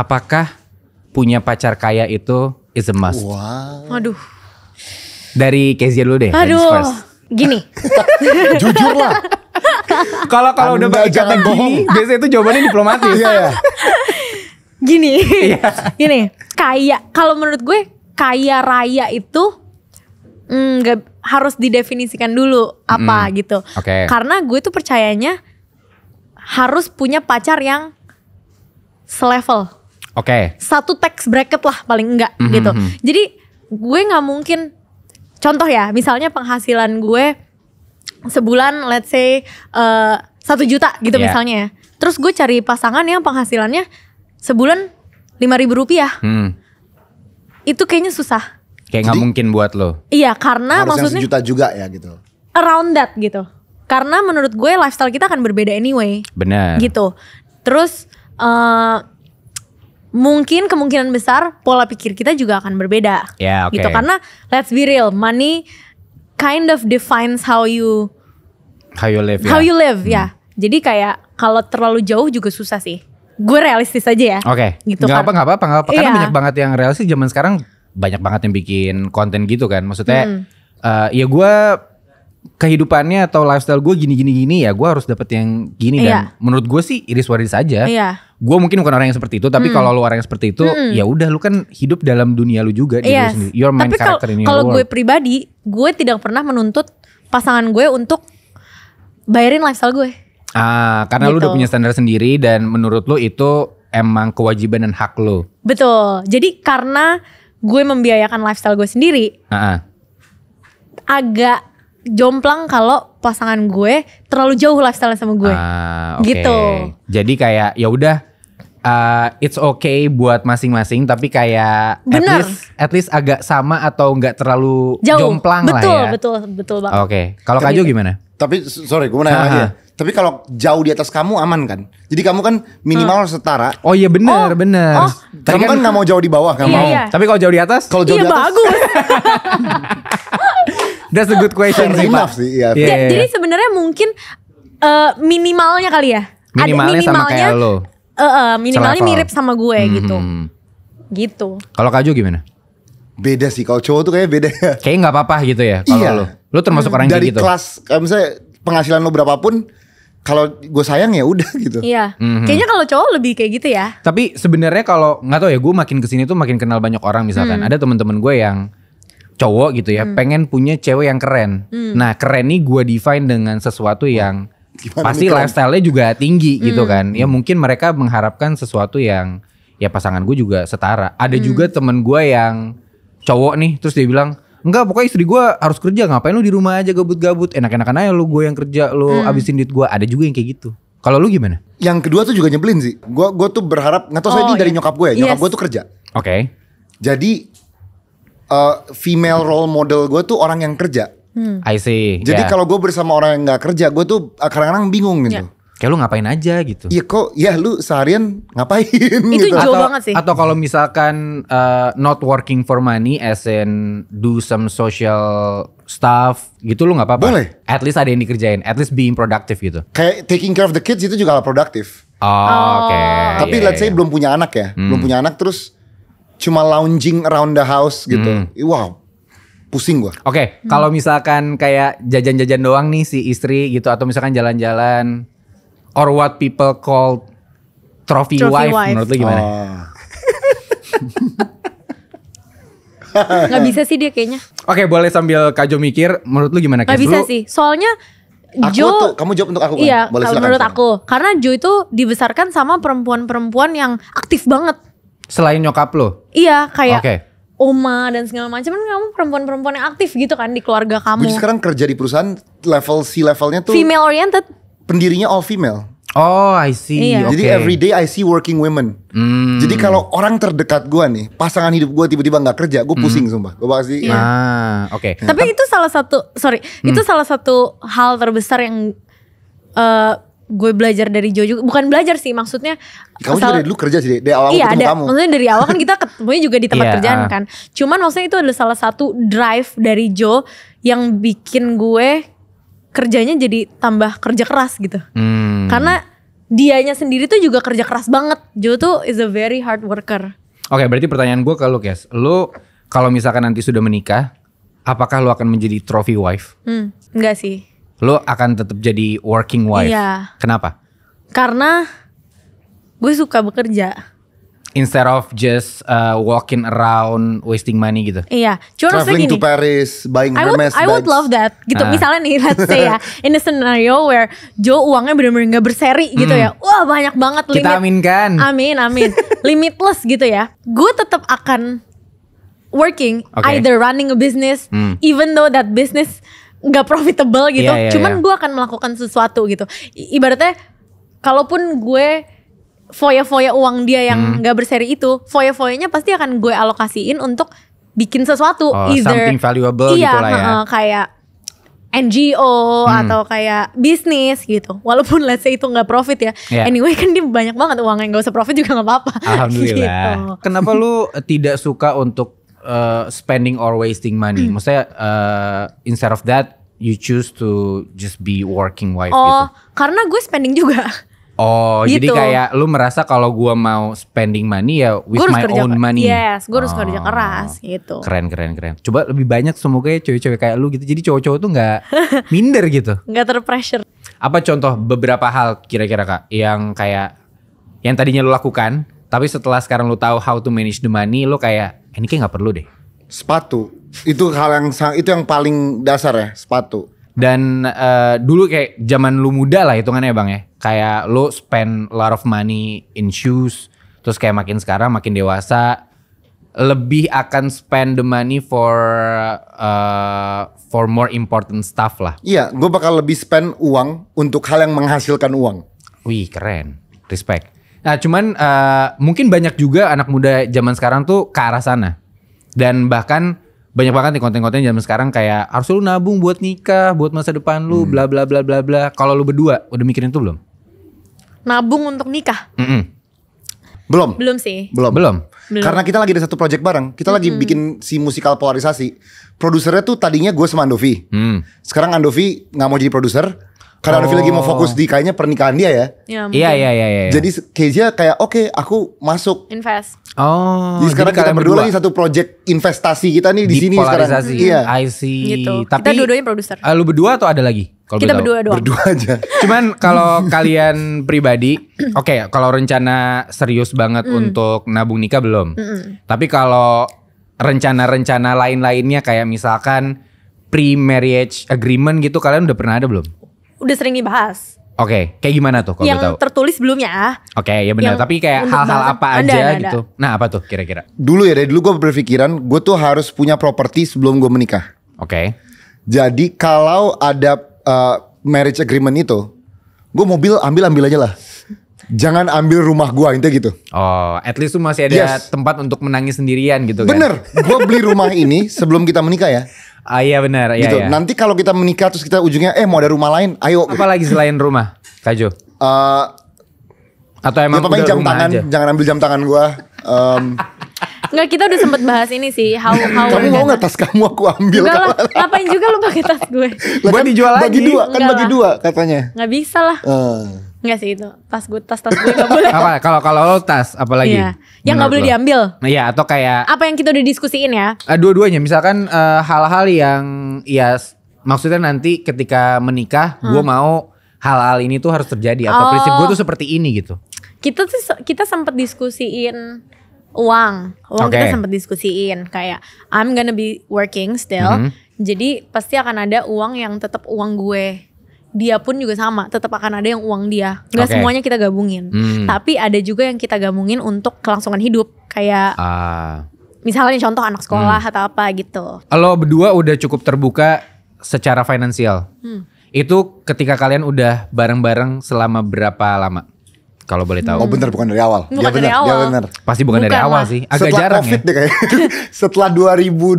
apakah punya pacar kaya itu is a must? Wow. Aduh. Dari Kezia dulu deh. Aduh. Gini. Jujur lah. Kalau kalau udah jangan gini, bohong. gini, biasanya itu jawabannya diplomatis. Iya ya. Gini. Iya. gini, kaya kalau menurut gue kaya raya itu mm, nggak mm, harus didefinisikan dulu apa mm, gitu. Okay. Karena gue tuh percayanya harus punya pacar yang selevel Oke. Okay. Satu teks bracket lah paling enggak mm -hmm. gitu. Mhm. Jadi gue nggak mungkin contoh ya, misalnya penghasilan gue sebulan let's say eh, satu uh, juta gitu yeah. misalnya ya. Terus gue cari pasangan yang penghasilannya sebulan lima ribu rupiah. Hmm. Itu kayaknya susah. Kayak nggak mungkin buat lo. Iya karena Harus maksudnya. Harus sejuta juga ya gitu. Around that gitu. Karena menurut gue lifestyle kita akan berbeda anyway. Benar. Gitu. Terus uh, mungkin kemungkinan besar pola pikir kita juga akan berbeda. Yeah, okay. Gitu karena let's be real, money kind of defines how you how you live. How ya. you live, ya. hmm. ya. Jadi kayak kalau terlalu jauh juga susah sih. Gue realistis aja ya. Oke. Okay. Gitu. Gak kan. apa nggak apa apa apa. Karena yeah. banyak banget yang realistis zaman sekarang banyak banget yang bikin konten gitu kan. Maksudnya, hmm. uh, ya gue kehidupannya atau lifestyle gue gini gini gini ya gue harus dapet yang gini iya. dan menurut gue sih iris waris aja iya. gue mungkin bukan orang yang seperti itu tapi hmm. kalau lu orang yang seperti itu hmm. ya udah lu kan hidup dalam dunia lu juga yes. diri your main tapi character kalau gue pribadi gue tidak pernah menuntut pasangan gue untuk bayarin lifestyle gue ah karena gitu. lu udah gitu. punya standar sendiri dan menurut lu itu emang kewajiban dan hak lu betul jadi karena gue membiayakan lifestyle gue sendiri uh -uh. agak jomplang kalau pasangan gue terlalu jauh lifestyle sama gue. Ah, okay. Gitu. Jadi kayak ya udah uh, it's okay buat masing-masing tapi kayak Bener. at least at least agak sama atau nggak terlalu jauh. jomplang betul, lah ya. Betul, betul, betul banget. Oke. Okay. Kalau Kak gimana? Tapi sorry, gue mau nanya lagi. Ya. Tapi kalau jauh di atas kamu aman kan? Jadi kamu kan minimal hmm. setara. Oh iya benar, oh, benar. Oh. Kamu kan, kan nggak mau jauh di bawah, nggak iya, mau. Iya. Tapi kalau jauh di atas? Kalau jauh iya, di atas bagus. That's a good question sih, Pak. sih, iya. Yeah, yeah. Jadi sebenarnya mungkin uh, minimalnya kali ya. Minimalnya, Ada, minimalnya sama kayak lo. Uh, uh, minimalnya mirip sama gue hmm. gitu. Gitu. Kalau Kaju gimana? Beda sih kalau cowok tuh kayak beda. Kayaknya nggak apa-apa gitu ya kalau iya. lo. Lo termasuk orang Dari gitu. Dari kelas kayak misalnya penghasilan lo berapapun kalau gue sayang ya udah gitu. Iya. Mm-hmm. Kayaknya kalau cowok lebih kayak gitu ya. Tapi sebenarnya kalau nggak tau ya gue makin kesini tuh makin kenal banyak orang misalkan. Hmm. Ada teman-teman gue yang cowok gitu ya, hmm. pengen punya cewek yang keren. Hmm. Nah, keren nih gue define dengan sesuatu yang Gimana pasti lifestyle-nya juga tinggi gitu hmm. gitu kan. Ya mungkin mereka mengharapkan sesuatu yang ya pasangan gue juga setara. Ada hmm. juga temen gue yang cowok nih, terus dia bilang enggak pokoknya istri gue harus kerja ngapain lu di rumah aja gabut-gabut enak-enakan aja lu gue yang kerja lu hmm. abisin duit gue ada juga yang kayak gitu kalau lu gimana? Yang kedua tuh juga nyebelin sih. Gue gua tuh berharap nggak tahu oh, saya ini oh, iya. dari nyokap gue. Ya, nyokap yes. gue tuh kerja. Oke. Okay. Jadi uh, female role model gue tuh orang yang kerja. Hmm. I see. Jadi yeah. kalau gue bersama orang yang nggak kerja, gue tuh ah, kadang-kadang bingung gitu. Yeah. Kayak lu ngapain aja gitu. Iya kok, ya lu seharian ngapain Itu gitu. Atau, banget sih. Atau kalau misalkan uh, not working for money as in do some social stuff gitu lu nggak apa-apa. Boleh. At least ada yang dikerjain, at least being productive gitu. Kayak taking care of the kids itu juga produktif. Oh, oke. Okay. Oh. Tapi yeah, let's say yeah. Iya. belum punya anak ya. Hmm. Belum punya anak terus cuma lounging around the house gitu. Hmm. Wow, pusing gua. Oke, okay, hmm. kalau misalkan kayak jajan-jajan doang nih si istri gitu atau misalkan jalan-jalan or what people call trophy, trophy wife, wife menurut lu gimana? Oh. Ah. Gak bisa sih dia kayaknya. Oke, okay, boleh sambil Kajo mikir menurut lu gimana? Gak bisa lu, sih. Soalnya Aku Jo, tuh, kamu jawab untuk aku kan? Iya, Boleh, menurut silakan. aku. Karena Jo itu dibesarkan sama perempuan-perempuan yang aktif banget. Selain nyokap lo? Iya, kayak okay. Oma dan segala macam kan kamu perempuan-perempuan yang aktif gitu kan di keluarga kamu. Jadi sekarang kerja di perusahaan level si levelnya tuh female oriented. Pendirinya all female. Oh, I see. Iya. Okay. Jadi every day I see working women. Hmm. Jadi kalau orang terdekat gue nih, pasangan hidup gue tiba-tiba nggak kerja, gue hmm. pusing sumpah. Gue pasti. Iya. Ah, oke. Okay. Tapi itu salah satu, sorry, hmm. itu salah satu hal terbesar yang uh, gue belajar dari Jo juga bukan belajar sih maksudnya kamu asal, dari dulu kerja sih dari awal iya, ketemu kamu maksudnya dari awal kan kita ketemu juga di tempat yeah, kerjaan ah. kan cuman maksudnya itu adalah salah satu drive dari Jo yang bikin gue kerjanya jadi tambah kerja keras gitu hmm. karena dianya sendiri tuh juga kerja keras banget Jo tuh is a very hard worker oke okay, berarti pertanyaan gue ke lu lu kalau misalkan nanti sudah menikah apakah lu akan menjadi trophy wife hmm, enggak sih lo akan tetap jadi working wife. Iya. Kenapa? Karena gue suka bekerja. Instead of just uh, walking around wasting money gitu. Iya, cuma traveling gini, to Paris, buying I would, I would love that. Gitu uh. misalnya nih, let's say ya, in a scenario where Joe uangnya benar-benar nggak berseri gitu hmm. ya. Wah banyak banget limit. Kita aminkan. Amin, amin. Limitless gitu ya. Gue tetap akan working, okay. either running a business, hmm. even though that business nggak profitable gitu. Yeah, yeah, iya. Cuman yeah. gue akan melakukan sesuatu gitu. I ibaratnya kalaupun gue foya-foya uang dia yang hmm. nggak gak berseri itu, foya-foyanya pasti akan gue alokasiin untuk bikin sesuatu oh, either something valuable iya, gitu lah ya. Iya, kayak NGO hmm. atau kayak bisnis gitu. Walaupun let's say itu nggak profit ya. Yeah. Anyway kan dia banyak banget uang yang nggak usah profit juga nggak apa-apa. Alhamdulillah. Gitu. Kenapa lu tidak suka untuk Uh, spending or wasting money. Hmm. Maksudnya uh, instead of that you choose to just be working wife oh, gitu. karena gue spending juga. Oh, gitu. jadi kayak lu merasa kalau gue mau spending money ya with my own money. Yes, gue harus oh. kerja keras gitu. Keren keren keren. Coba lebih banyak semoga ya cewek-cewek kayak lu gitu. Jadi cowok-cowok tuh nggak minder gitu. Nggak terpressure. Apa contoh beberapa hal kira-kira Kak yang kayak yang tadinya lu lakukan tapi setelah sekarang lu tahu how to manage the money lu kayak ini kayak nggak perlu deh. Sepatu itu hal yang itu yang paling dasar ya sepatu. Dan uh, dulu kayak zaman lu muda lah hitungannya bang ya, kayak lu spend a lot of money in shoes, terus kayak makin sekarang makin dewasa lebih akan spend the money for uh, for more important stuff lah. Iya, gue bakal lebih spend uang untuk hal yang menghasilkan uang. Wih keren, respect. Nah, cuman uh, mungkin banyak juga anak muda zaman sekarang tuh ke arah sana. Dan bahkan banyak banget nih konten-konten zaman sekarang kayak harus lu nabung buat nikah, buat masa depan lu, hmm. bla bla bla bla bla. Kalau lu berdua udah mikirin itu belum? Nabung untuk nikah? Mm -mm. Belum. Belum sih. Belum. Belum. Karena kita lagi ada satu project bareng. Kita lagi hmm. bikin si musikal polarisasi. Produsernya tuh tadinya gue sama Andovi. Hmm. Sekarang Andovi nggak mau jadi produser karena oh. Novi lagi mau oh. fokus di kayaknya pernikahan dia ya. ya iya, iya iya iya iya. Ya. Jadi Kezia kayak oke okay, aku masuk invest. Oh. Jadi sekarang jadi kita berdua lagi satu project investasi kita nih di sini sekarang. Iya. I see. Gitu. Tapi kita dua-duanya produser. Uh, lu berdua atau ada lagi? Kalo kita berdua doang. Berdua aja. Cuman kalau kalian pribadi, oke okay, kalau rencana serius banget mm. untuk nabung nikah belum. Mm -mm. Tapi kalau rencana-rencana lain-lainnya kayak misalkan pre-marriage agreement gitu kalian udah pernah ada belum? udah sering dibahas. Oke, okay. kayak gimana tuh kalau Yang tahu? tertulis sebelumnya. Oke, okay, ya benar. Tapi kayak hal-hal apa aja anda, gitu. Nah, apa tuh kira-kira? Dulu ya, dari dulu gue berpikiran gue tuh harus punya properti sebelum gue menikah. Oke. Okay. Jadi kalau ada uh, marriage agreement itu, gue mobil ambil ambil aja lah. Jangan ambil rumah gua intinya gitu. Oh, at least tuh masih ada yes. tempat untuk menangis sendirian gitu kan. Bener, gua beli rumah ini sebelum kita menikah ya. Ah iya benar. Iya, gitu. Iya. Nanti kalau kita menikah terus kita ujungnya eh mau ada rumah lain, ayo. apa lagi selain rumah, Kajo? Uh, Atau emang ya, udah jam rumah tangan, aja? Jangan ambil jam tangan gua. Um, Enggak kita udah sempet bahas ini sih how, how Kamu mau gak tas kamu aku ambil Enggak lah Ngapain juga lu pakai tas gue Gue kan dijual lagi Bagi dua Kan Enggak bagi dua katanya Gak bisa lah uh. Enggak sih itu. Tas gue tas tas gue gak boleh. apa kalau kalau lo tas apalagi? Iya. Yang nggak boleh lo. diambil. Iya atau kayak Apa yang kita udah diskusiin ya? Uh, dua-duanya misalkan hal eh, hal-hal yang ya maksudnya nanti ketika menikah hmm. gue mau hal-hal ini tuh harus terjadi atau oh. prinsip gue tuh seperti ini gitu. Kita tuh kita sempat diskusiin uang. Uang okay. kita sempat diskusiin kayak I'm gonna be working still. Mm -hmm. Jadi pasti akan ada uang yang tetap uang gue dia pun juga sama, tetap akan ada yang uang dia. Gak okay. semuanya kita gabungin, hmm. tapi ada juga yang kita gabungin untuk kelangsungan hidup kayak uh. misalnya contoh anak sekolah hmm. atau apa gitu. Kalau berdua udah cukup terbuka secara finansial, hmm. itu ketika kalian udah bareng-bareng selama berapa lama? Kalau boleh tahu. Oh benar bukan dari awal. Bukan ya benar, dari awal. Ya benar. Pasti bukan, bukan dari awal lah. sih. Agak Setelah jarang COVID ya. Deh kayak. Setelah 2002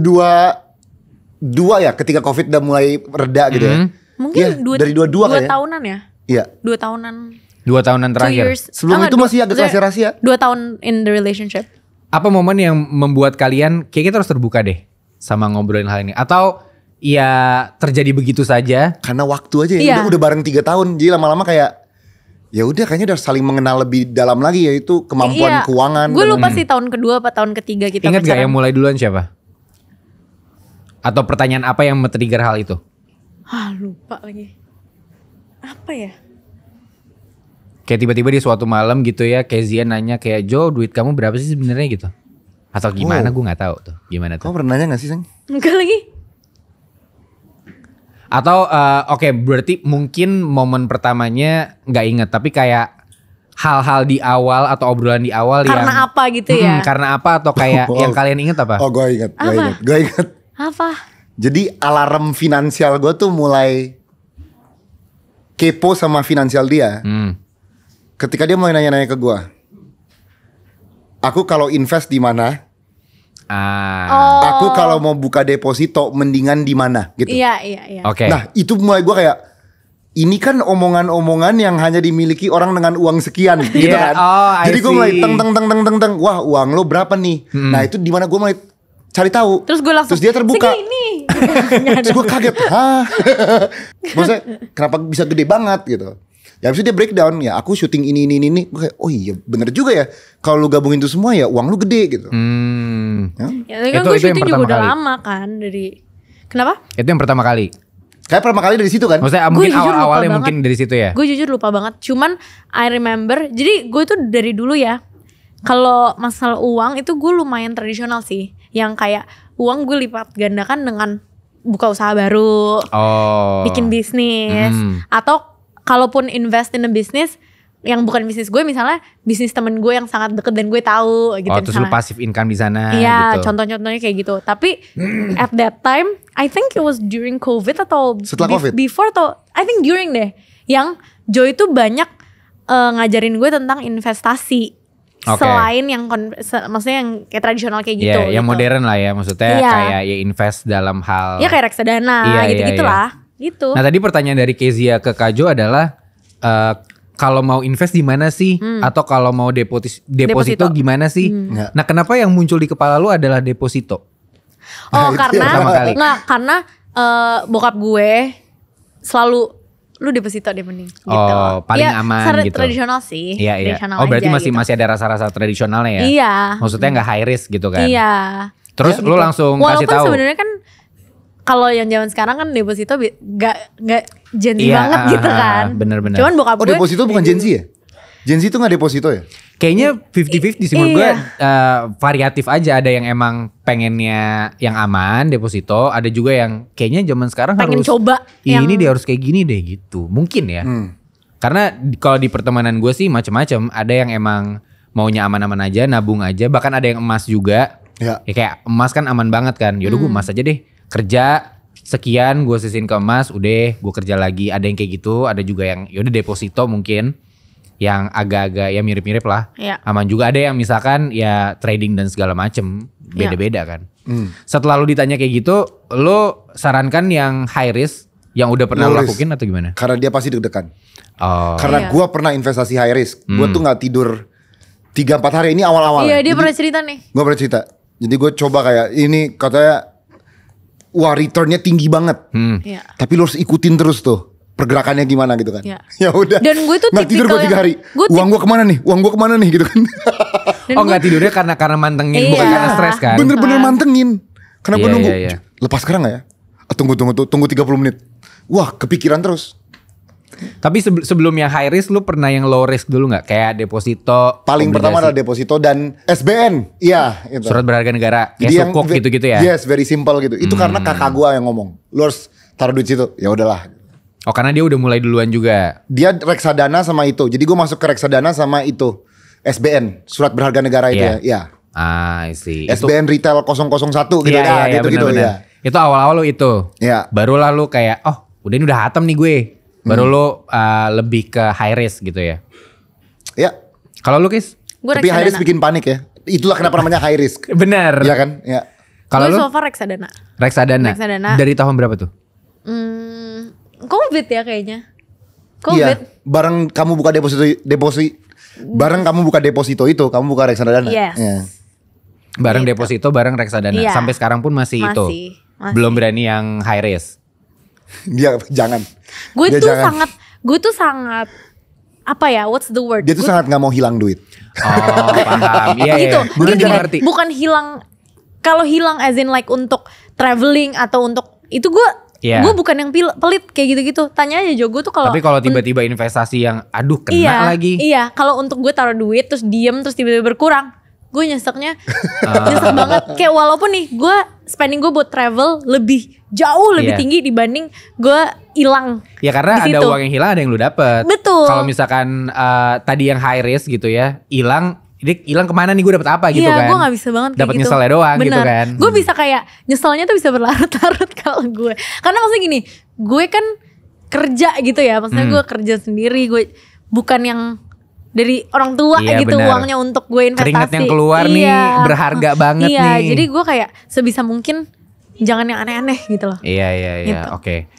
dua ya ketika covid udah mulai reda gitu mm -hmm. ya Mungkin ya, dua, dari dua-dua dua, dua tahunan ya? Iya. Dua tahunan. Dua tahunan terakhir. Sebelum oh, itu masih agak rahasia-rahasia. Dua tahun in the relationship. Apa momen yang membuat kalian kayak kita harus terbuka deh sama ngobrolin hal ini? Atau ya terjadi begitu saja? Karena waktu aja ya. Iya. Udah, udah bareng tiga tahun, jadi lama-lama kayak ya udah kayaknya udah saling mengenal lebih dalam lagi yaitu kemampuan iya, keuangan. Gue lupa hmm. sih tahun kedua apa tahun ketiga kita. Ingat gak yang mulai duluan siapa? Atau pertanyaan apa yang men-trigger hal itu? ah lupa lagi apa ya kayak tiba-tiba di suatu malam gitu ya Kezia nanya kayak Jo duit kamu berapa sih sebenarnya gitu atau gimana oh. gue nggak tahu tuh gimana tuh kamu pernah nanya nggak sih Sang? enggak lagi atau uh, oke okay, berarti mungkin momen pertamanya nggak inget tapi kayak hal-hal di awal atau obrolan di awal karena yang apa gitu ya? Hmm, karena apa atau kayak oh, yang kalian inget apa? Oh gue inget, gue inget, gue inget. Apa? Jadi alarm finansial gue tuh mulai kepo sama finansial dia. Hmm. Ketika dia mulai nanya-nanya ke gue, aku kalau invest di mana? Ah. Oh. Aku kalau mau buka deposito mendingan di mana gitu. Iya, iya, iya. Oke. Okay. Nah, itu mulai gue kayak ini kan omongan-omongan yang hanya dimiliki orang dengan uang sekian gitu yeah. kan. Oh, Jadi gue mulai teng teng teng teng teng teng, wah uang lo berapa nih? Hmm. Nah, itu di mana gue mulai cari tahu. Terus gue langsung. Terus dia terbuka. Segini. Gitu Terus gue kaget. Hah? Maksudnya kenapa bisa gede banget gitu. Ya habis itu dia breakdown ya aku syuting ini ini ini ini. gue kayak oh iya bener juga ya kalau lu gabungin itu semua ya uang lu gede gitu. Hmm. Ya, ya kan itu, gue itu syuting juga kali. udah lama kan dari kenapa? Itu yang pertama kali. Kayak pertama kali dari situ kan? Maksudnya gua mungkin awal-awalnya mungkin dari situ ya? Gue jujur lupa banget. Cuman I remember. Jadi gue itu dari dulu ya. Kalau masalah uang itu gue lumayan tradisional sih yang kayak uang gue lipat gandakan dengan buka usaha baru, oh. bikin bisnis, hmm. atau kalaupun invest in a business yang bukan bisnis gue misalnya bisnis temen gue yang sangat deket dan gue tahu gitu. Oh terus lu pasif income di sana. Iya gitu. contoh-contohnya kayak gitu. Tapi at that time I think it was during COVID atau setelah be COVID before atau I think during deh yang Joy itu banyak uh, ngajarin gue tentang investasi Okay. Selain yang maksudnya yang kayak tradisional kayak gitu. Yeah, yang gitu. modern lah ya maksudnya yeah. kayak ya invest dalam hal. ya yeah, kayak reksadana yeah, iya, gitu-gitulah. yeah. Gitu. Nah, tadi pertanyaan dari Kezia ke Kajo adalah uh, kalau mau invest di mana sih hmm. atau kalau mau depotis, deposito, deposito gimana sih? Hmm. Nah, kenapa yang muncul di kepala lu adalah deposito? Oh, karena enggak karena uh, bokap gue selalu lu deposito deh mending gitu. Oh, paling ya, aman gitu. tradisional sih. Iya, iya. Tradisional oh, berarti aja, masih gitu. masih ada rasa-rasa tradisionalnya ya. Iya. Maksudnya nggak high risk gitu kan. Iya. Terus ya, lu gitu. langsung Walaupun kasih tahu. Walaupun sebenarnya kan kalau yang zaman sekarang kan deposito gak gak Gen iya, banget uh, gitu ah, kan. Bener-bener. Ah, Cuman bokap oh, gue. Oh, deposito bukan Gen ya? Gen Z itu nggak deposito ya? Kayaknya fifty-fifty sih menurut iya. gue uh, variatif aja ada yang emang pengennya yang aman deposito, ada juga yang kayaknya zaman sekarang Pengen harus coba ini yang... dia harus kayak gini deh gitu. Mungkin ya. Hmm. Karena kalau di pertemanan gue sih macam-macam, ada yang emang maunya aman-aman aja, nabung aja, bahkan ada yang emas juga. Ya. ya kayak emas kan aman banget kan. Yaudah hmm. gue emas aja deh. Kerja sekian gue sisin ke emas, udah gue kerja lagi. Ada yang kayak gitu, ada juga yang yaudah deposito mungkin yang agak-agak ya mirip-mirip lah. Ya. Aman juga ada yang misalkan ya trading dan segala macem beda-beda ya. kan. Hmm. Setelah lu ditanya kayak gitu, lu sarankan yang high risk yang udah pernah lu lakuin atau gimana? Karena dia pasti deg-degan. Oh. Karena iya. gua pernah investasi high risk. Hmm. gua tuh nggak tidur tiga empat hari ini awal-awal. Iya ya. dia pernah cerita nih. Gua pernah cerita. Jadi gue coba kayak ini katanya wah returnnya tinggi banget. Hmm. Iya. Tapi lu harus ikutin terus tuh pergerakannya gimana gitu kan. Ya, ya udah. Dan gue tuh nggak tidur gue tiga hari. Gua Uang gue kemana nih? Uang gue kemana nih gitu kan. Dan oh nggak tidurnya karena karena mantengin iya. bukan karena stres kan? Bener-bener ah. mantengin. Karena yeah, nunggu. Yeah, yeah. Lepas sekarang gak ya? Ah, tunggu tunggu tunggu tiga puluh menit. Wah kepikiran terus. Tapi sebelum yang high risk lu pernah yang low risk dulu nggak? Kayak deposito. Paling pertama adalah deposito dan SBN. Iya, itu. Surat berharga negara. Jadi sukuk gitu-gitu ya. Yes, very simple gitu. Itu hmm. karena kakak hmm. gua yang ngomong. Lu harus taruh duit situ. Ya udahlah. Oh karena dia udah mulai duluan juga. Dia reksadana sama itu. Jadi gue masuk ke reksadana sama itu. SBN, surat berharga negara yeah. itu iya. ya. Iya. Ah, see. SBN itu, Retail 001 gitu yeah, ya, yeah, gitu gitu ya. Itu awal-awal lo itu. Iya. Barulah lo kayak oh, udah ini udah hatam nih gue. Baru hmm. lo uh, ah, lebih ke high risk gitu ya. Ya. Kalau lo Kis? Gua Tapi high risk bikin panik ya. Itulah kenapa namanya high risk. Bener. Iya kan? Ya. Kalau lo? so far reksadana. reksadana. Reksadana. Dari tahun berapa tuh? Hmm, Covid ya kayaknya. Iya, Covid. Iya, barang kamu buka deposito deposit barang kamu buka deposito itu, kamu buka reksadana. Yes. Yeah. Barang gitu. deposito, barang reksadana. Yeah. Sampai sekarang pun masih, masih itu. Masih. Belum berani yang high risk. Dia jangan. Gue tuh jangan. sangat gue tuh sangat apa ya what's the word dia tuh gua... sangat nggak mau hilang duit oh paham iya, iya, iya. gitu Bukan, gitu, bukan hilang kalau hilang as in like untuk traveling atau untuk itu gue Yeah. Gue bukan yang pelit kayak gitu-gitu. Tanya aja gue tuh kalau Tapi kalau tiba-tiba investasi yang aduh kena iya, lagi. Iya, kalau untuk gue taruh duit terus diem terus tiba-tiba berkurang, gue nyeseknya nyesek banget kayak walaupun nih gue spending gue buat travel lebih jauh lebih yeah. tinggi dibanding gue hilang ya karena ada uang yang hilang ada yang lu dapet betul kalau misalkan uh, tadi yang high risk gitu ya hilang ini hilang kemana nih gue dapet apa gitu iya, kan? Iya, gue gak bisa banget. Dapat gitu. nyeselnya doang Bener. gitu kan? Gue bisa kayak nyeselnya tuh bisa berlarut-larut kalau gue. Karena maksudnya gini, gue kan kerja gitu ya, maksudnya hmm. gue kerja sendiri, gue bukan yang dari orang tua iya, gitu bener. uangnya untuk gue investasi. Keringat yang keluar iya. nih berharga banget iya, nih. Iya, jadi gue kayak sebisa mungkin jangan yang aneh-aneh gitu loh. Iya, iya, iya. Gitu. Oke. Okay.